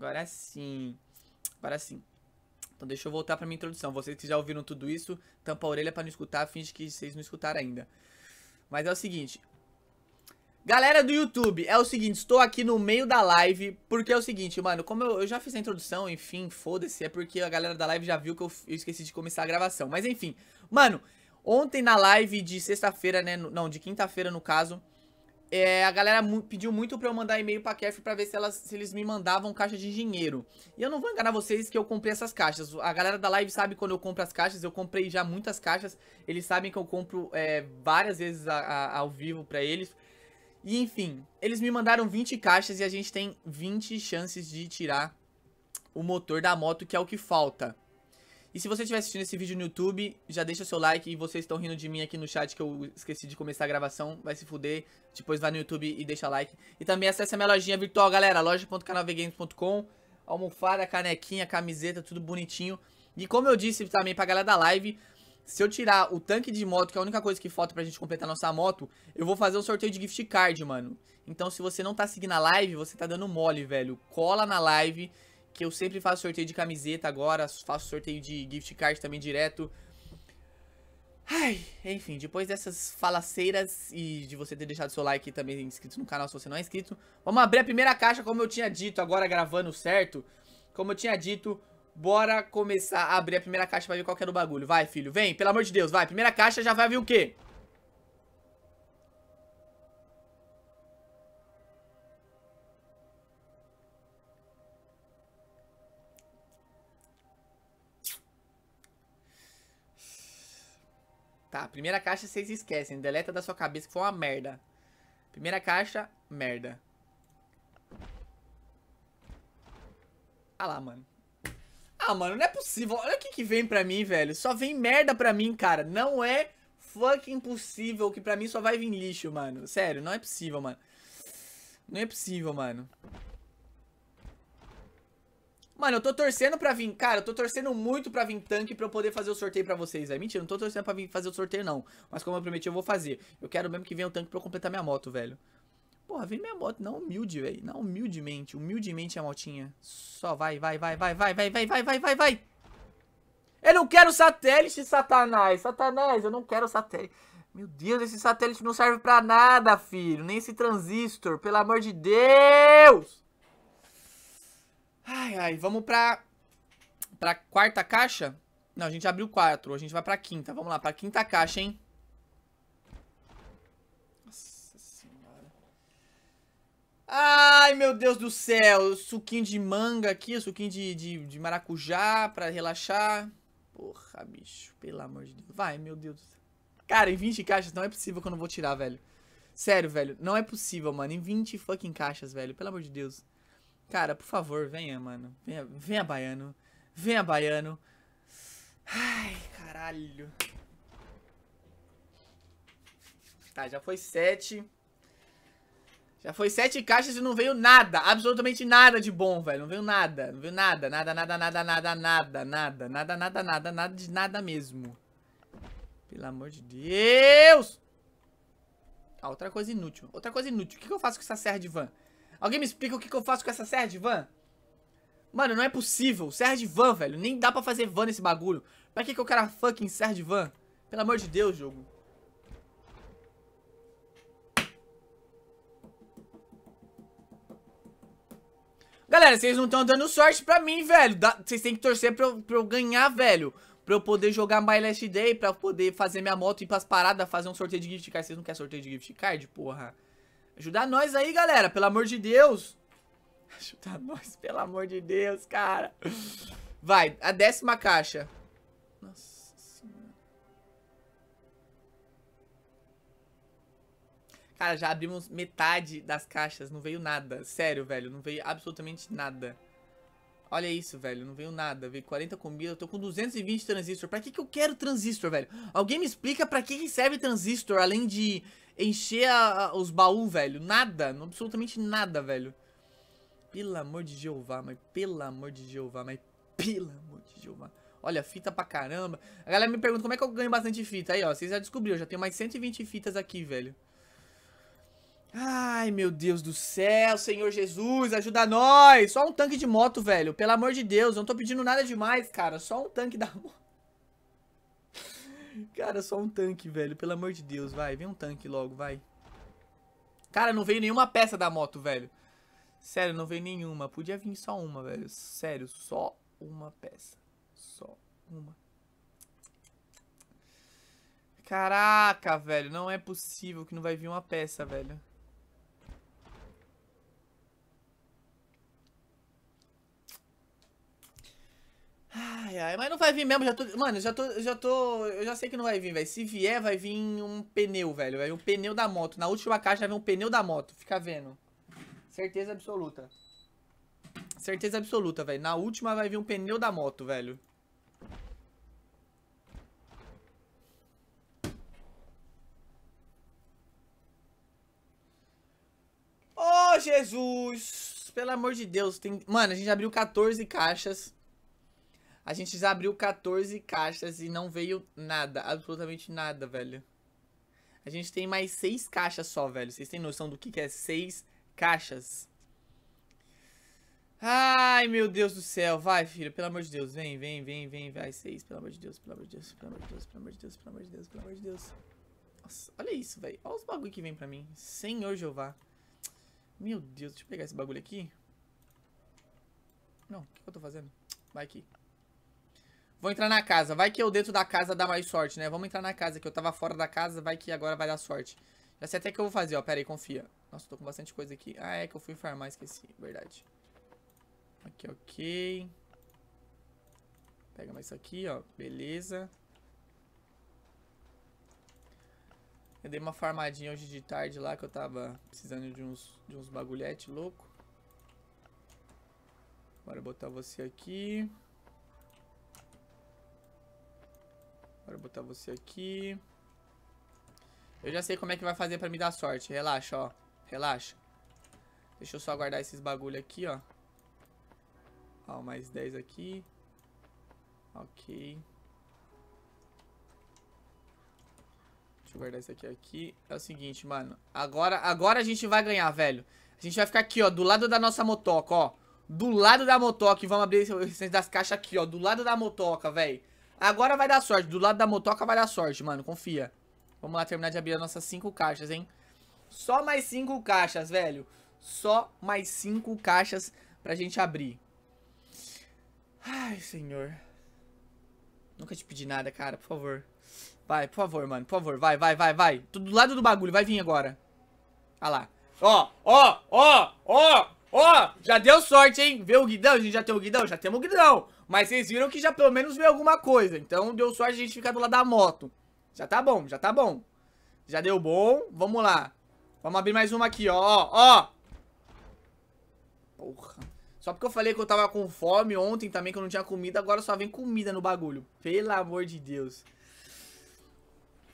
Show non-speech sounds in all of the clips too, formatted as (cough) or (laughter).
Agora sim. Agora sim. Então deixa eu voltar pra minha introdução. Vocês que já ouviram tudo isso, tampa a orelha para não escutar, finge que vocês não escutaram ainda. Mas é o seguinte. Galera do YouTube, é o seguinte, estou aqui no meio da live, porque é o seguinte, mano, como eu, eu já fiz a introdução, enfim, foda-se, é porque a galera da live já viu que eu, eu esqueci de começar a gravação, mas enfim, mano, ontem na live de sexta-feira, né, no, não, de quinta-feira no caso, é, a galera mu pediu muito pra eu mandar e-mail pra Kef pra ver se, elas, se eles me mandavam caixa de dinheiro. E eu não vou enganar vocês que eu comprei essas caixas. A galera da live sabe quando eu compro as caixas, eu comprei já muitas caixas. Eles sabem que eu compro é, várias vezes a, a, ao vivo pra eles. E enfim, eles me mandaram 20 caixas e a gente tem 20 chances de tirar o motor da moto, que é o que falta. E se você estiver assistindo esse vídeo no YouTube, já deixa o seu like e vocês estão rindo de mim aqui no chat que eu esqueci de começar a gravação, vai se fuder. Depois vai no YouTube e deixa like. E também acesse a minha lojinha virtual, galera, loja.canalvgames.com. Almofada, canequinha, camiseta, tudo bonitinho. E como eu disse também pra galera da live, se eu tirar o tanque de moto, que é a única coisa que falta pra gente completar nossa moto, eu vou fazer um sorteio de gift card, mano. Então se você não tá seguindo a live, você tá dando mole, velho. Cola na live que eu sempre faço sorteio de camiseta agora, faço sorteio de gift card também direto. Ai, enfim, depois dessas falaceiras e de você ter deixado seu like e também inscrito no canal se você não é inscrito, vamos abrir a primeira caixa como eu tinha dito, agora gravando certo. Como eu tinha dito, bora começar a abrir a primeira caixa pra ver qual que era o bagulho. Vai, filho, vem, pelo amor de Deus, vai. Primeira caixa já vai vir o quê? tá? Primeira caixa vocês esquecem. Deleta da sua cabeça que foi uma merda. Primeira caixa, merda. Ah lá, mano. Ah, mano, não é possível. Olha o que, que vem pra mim, velho. Só vem merda pra mim, cara. Não é fucking possível que pra mim só vai vir lixo, mano. Sério, não é possível, mano. Não é possível, mano. Mano, eu tô torcendo pra vir, cara, eu tô torcendo muito pra vir tanque pra eu poder fazer o sorteio pra vocês, velho. Mentira, não tô torcendo pra vir fazer o sorteio, não. Mas como eu prometi, eu vou fazer. Eu quero mesmo que venha o tanque pra eu completar minha moto, velho. Porra, vem minha moto, não humilde, velho. Não humildemente, humildemente a motinha. Só vai, vai, vai, vai, vai, vai, vai, vai, vai, vai, vai. Eu não quero satélite, satanás. Satanás, eu não quero satélite. Meu Deus, esse satélite não serve pra nada, filho. Nem esse transistor, pelo amor de Deus. Ai, ai, vamos pra, pra quarta caixa? Não, a gente abriu quatro, a gente vai pra quinta. Vamos lá, pra quinta caixa, hein? Nossa senhora. Ai, meu Deus do céu. Suquinho de manga aqui, suquinho de, de, de maracujá pra relaxar. Porra, bicho, pelo amor de Deus. Vai, meu Deus do céu. Cara, em 20 caixas não é possível que eu não vou tirar, velho. Sério, velho, não é possível, mano. Em 20 fucking caixas, velho, pelo amor de Deus. Cara, por favor, venha, mano. Venha, venha baiano. Venha, baiano. Ai, caralho. Tá, já foi sete. Já foi sete caixas e não veio nada. Absolutamente nada de bom, velho. Não veio nada. Não veio nada. Nada, nada, nada, nada, nada, nada. Nada, nada, nada, nada de nada mesmo. Pelo amor de Deus! Ah, outra coisa inútil. Outra coisa inútil. O que eu faço com essa serra de van? Alguém me explica o que, que eu faço com essa serra de van? Mano, não é possível. Serra de van, velho. Nem dá pra fazer van nesse bagulho. Pra que, que eu quero a fucking serra de van? Pelo amor de Deus, jogo. Galera, vocês não estão dando sorte pra mim, velho. Vocês têm que torcer pra eu, pra eu, ganhar, velho. Pra eu poder jogar My Last Day, pra eu poder fazer minha moto, ir pras paradas, fazer um sorteio de gift card. Vocês não querem sorteio de gift card, porra? Ajudar nós aí, galera, pelo amor de Deus. (laughs) Ajudar nós, pelo amor de Deus, cara. Vai, a décima caixa. Nossa senhora. Cara, já abrimos metade das caixas, não veio nada. Sério, velho, não veio absolutamente nada. Olha isso, velho, não veio nada, veio 40 comida, eu tô com 220 transistor. Pra que que eu quero transistor, velho? Alguém me explica pra que que serve transistor, além de encher a, a, os baús, velho? Nada, absolutamente nada, velho. Pelo amor de Jeová, mas pelo amor de Jeová, mas pelo amor de Jeová. Olha, fita pra caramba. A galera me pergunta como é que eu ganho bastante fita. Aí, ó, vocês já descobriram, já tenho mais 120 fitas aqui, velho. Ai, meu Deus do céu, Senhor Jesus, ajuda nós! Só um tanque de moto, velho. Pelo amor de Deus, eu não tô pedindo nada demais, cara. Só um tanque da moto. (laughs) Cara, só um tanque, velho. Pelo amor de Deus, vai. Vem um tanque logo, vai. Cara, não veio nenhuma peça da moto, velho. Sério, não veio nenhuma. Podia vir só uma, velho. Sério, só uma peça. Só uma. Caraca, velho. Não é possível que não vai vir uma peça, velho. ai. Mas não vai vir mesmo, já tô. Mano, já tô. Já tô eu já sei que não vai vir, velho. Se vier, vai vir um pneu, velho. Vai vir um pneu da moto. Na última caixa vai vir um pneu da moto. Fica vendo. Certeza absoluta. Certeza absoluta, velho. Na última vai vir um pneu da moto, velho. Oh, Jesus! Pelo amor de Deus, tem... Mano, a gente abriu 14 caixas. A gente já abriu 14 caixas e não veio nada, absolutamente nada, velho. A gente tem mais 6 caixas só, velho. Vocês têm noção do que, que é 6 caixas? Ai, meu Deus do céu. Vai, filho, pelo amor de Deus. Vem, vem, vem, vem, vai. Seis, pelo amor de Deus, pelo amor de Deus, pelo amor de Deus, pelo amor de Deus, pelo amor de Deus, pelo amor de Deus. Nossa, olha isso, velho. Olha os bagulho que vem pra mim. Senhor Jeová. Meu Deus, deixa eu pegar esse bagulho aqui. Não, o que eu tô fazendo? Vai aqui. Vou entrar na casa. Vai que eu dentro da casa dá mais sorte, né? Vamos entrar na casa, que eu tava fora da casa. Vai que agora vai dar sorte. Já sei até o que eu vou fazer, ó. Pera aí, confia. Nossa, tô com bastante coisa aqui. Ah, é que eu fui farmar, esqueci. Verdade. Aqui, ok. Pega mais isso aqui, ó. Beleza. Eu dei uma farmadinha hoje de tarde lá, que eu tava precisando de uns, de uns bagulhete louco. Bora botar você aqui. Bora botar você aqui. Eu já sei como é que vai fazer pra me dar sorte. Relaxa, ó. Relaxa. Deixa eu só guardar esses bagulho aqui, ó. Ó, mais 10 aqui. Ok. Deixa eu guardar isso aqui aqui. É o seguinte, mano. Agora, agora a gente vai ganhar, velho. A gente vai ficar aqui, ó, do lado da nossa motoca, ó. Do lado da motoca. E vamos abrir esse, das caixas aqui, ó. Do lado da motoca, velho. Agora vai dar sorte. Do lado da motoca vai dar sorte, mano. Confia. Vamos lá terminar de abrir as nossas cinco caixas, hein? Só mais cinco caixas, velho. Só mais cinco caixas pra gente abrir. Ai, senhor. Nunca te pedi nada, cara. Por favor. Vai, por favor, mano. Por favor. Vai, vai, vai, vai. Tô do lado do bagulho. Vai vir agora. Ah lá. Ó, ó, ó, ó, ó. Já deu sorte, hein? Vê o guidão. A gente já tem o guidão. Já temos o guidão. Mas vocês viram que já pelo menos veio alguma coisa. Então deu sorte a gente ficar do lado da moto. Já tá bom, já tá bom. Já deu bom. Vamos lá. Vamos abrir mais uma aqui, ó. Ó. Porra. Só porque eu falei que eu tava com fome ontem também, que eu não tinha comida, agora só vem comida no bagulho. Pelo amor de Deus.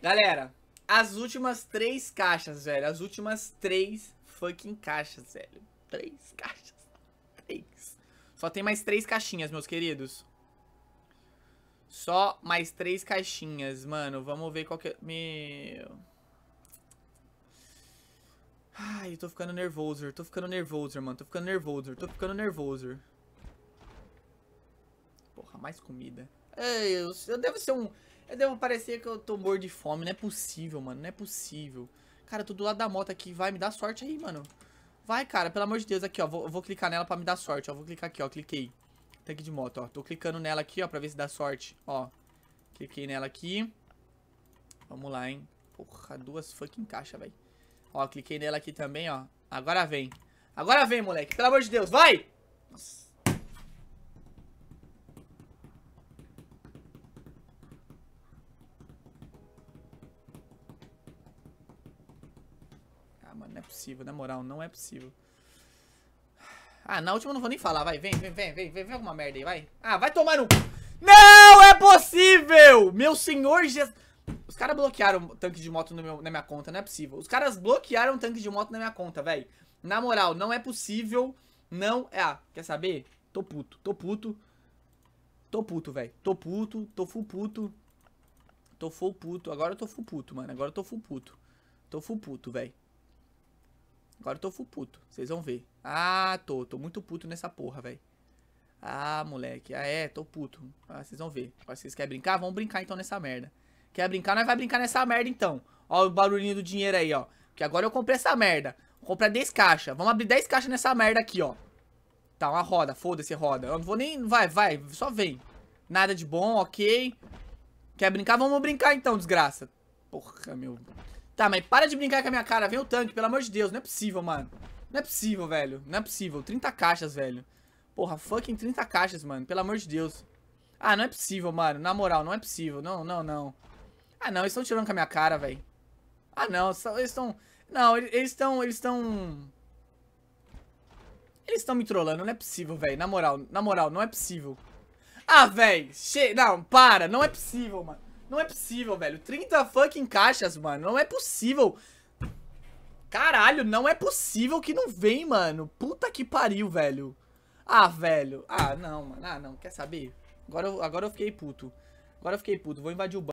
Galera, as últimas três caixas, velho. As últimas três fucking caixas, velho. Três caixas. Só tem mais três caixinhas, meus queridos. Só mais três caixinhas, mano. Vamos ver qual que... É- Meu... Ai, eu tô ficando nervoso, tô ficando nervoso, mano. Tô ficando nervoso, tô ficando nervoso. Porra, mais comida. Ei, eu, eu devo ser um... Eu devo parecer que eu tô morto de fome. Não é possível, mano. Não é possível. Cara, eu tô do lado da moto aqui. Vai, me dá sorte aí, mano. Vai, cara, pelo amor de Deus. Aqui, ó. Vou, vou clicar nela pra me dar sorte, ó. Vou clicar aqui, ó. Cliquei. Tanque de moto, ó. Tô clicando nela aqui, ó, pra ver se dá sorte. Ó. Cliquei nela aqui. Vamos lá, hein. Porra, duas fucking caixas, velho. Ó, cliquei nela aqui também, ó. Agora vem. Agora vem, moleque. Pelo amor de Deus, vai! Nossa. mano, não é possível, na moral, não é possível. Ah, na última eu não vou nem falar, vai, vem, vem, vem, vem, vem, vem alguma merda aí, vai. Ah, vai tomar no... Não é possível! Meu senhor Jesus... Os caras bloquearam tanque de moto meu, na minha conta, não é possível. Os caras bloquearam tanque de moto na minha conta, velho. Na moral, não é possível, não... É, ah, quer saber? Tô puto, tô puto. Tô puto, velho. Tô puto, tô full puto. Tô full puto. Agora eu tô full puto, mano. Agora eu tô full puto. Tô full puto, velho. Agora eu tô full puto, vocês vão ver. Ah, tô, tô muito puto nessa porra, velho. Ah, moleque, ah é, tô puto. Ah, vocês vão ver. Agora vocês querem brincar? Vamos brincar então nessa merda. Quer brincar? Nós vai brincar nessa merda então. Ó o barulhinho do dinheiro aí, ó. Porque agora eu comprei essa merda. Vou comprar 10 caixas. Vamos abrir 10 caixas nessa merda aqui, ó. Tá, uma roda, foda-se roda. Eu não vou nem... Vai, vai, só vem. Nada de bom, ok. Quer brincar? Vamos brincar então, desgraça. Porra, meu... Tá, mas para de brincar com a minha cara. Vem o tanque, pelo amor de Deus. Não é possível, mano. Não é possível, velho. Não é possível. 30 caixas, velho. Porra, fucking 30 caixas, mano. Pelo amor de Deus. Ah, não é possível, mano. Na moral, não é possível. Não, não, não. Ah, não. Eles estão tirando com a minha cara, velho. Ah, não. Eles estão... Não, eles estão... Eles estão... Eles estão me trollando. Não é possível, velho. Na moral, na moral, não é possível. Ah, velho. Che... Não, para. Não é possível, mano. Não é possível, velho. 30 fucking caixas, mano. Não é possível. Caralho, não é possível que não vem, mano. Puta que pariu, velho. Ah, velho. Ah, não, mano. Ah, não. Quer saber? Agora eu, agora eu fiquei puto. Agora eu fiquei puto. Vou invadir o banco.